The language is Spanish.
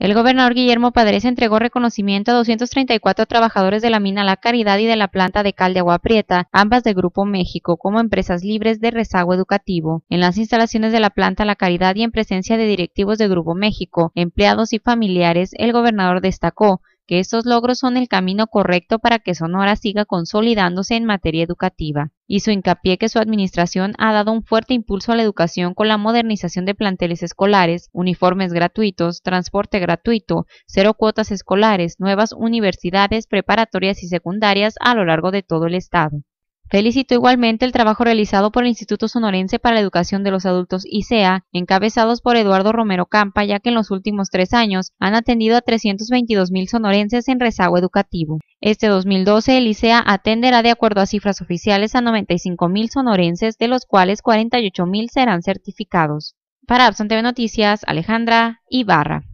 El gobernador Guillermo Padres entregó reconocimiento a 234 trabajadores de la mina La Caridad y de la planta de cal de Agua Prieta, ambas de Grupo México, como empresas libres de rezago educativo. En las instalaciones de la planta La Caridad y en presencia de directivos de Grupo México, empleados y familiares, el gobernador destacó que estos logros son el camino correcto para que Sonora siga consolidándose en materia educativa. Hizo hincapié que su administración ha dado un fuerte impulso a la educación con la modernización de planteles escolares, uniformes gratuitos, transporte gratuito, cero cuotas escolares, nuevas universidades preparatorias y secundarias a lo largo de todo el Estado. Felicitó igualmente el trabajo realizado por el Instituto Sonorense para la Educación de los Adultos ICEA, encabezados por Eduardo Romero Campa, ya que en los últimos tres años han atendido a 322 mil sonorenses en rezago educativo. Este 2012 el ICEA atenderá de acuerdo a cifras oficiales a 95 mil sonorenses, de los cuales 48 mil serán certificados. Para Abson TV Noticias, Alejandra Ibarra.